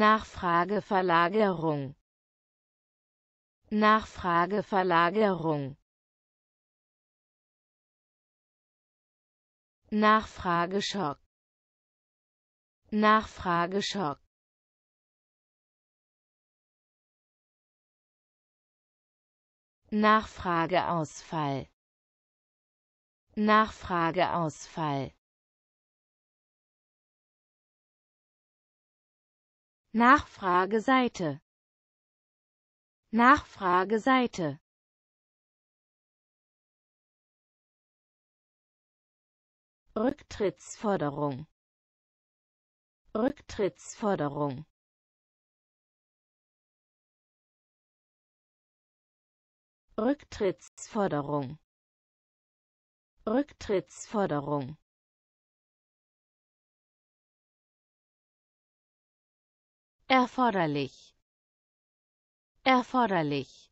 Nachfrageverlagerung Nachfrageverlagerung Nachfrageschock Nachfrageschock Nachfrageausfall Nachfrageausfall Nachfrageseite Nachfrageseite Rücktrittsforderung Rücktrittsforderung Rücktrittsforderung Rücktrittsforderung erforderlich erforderlich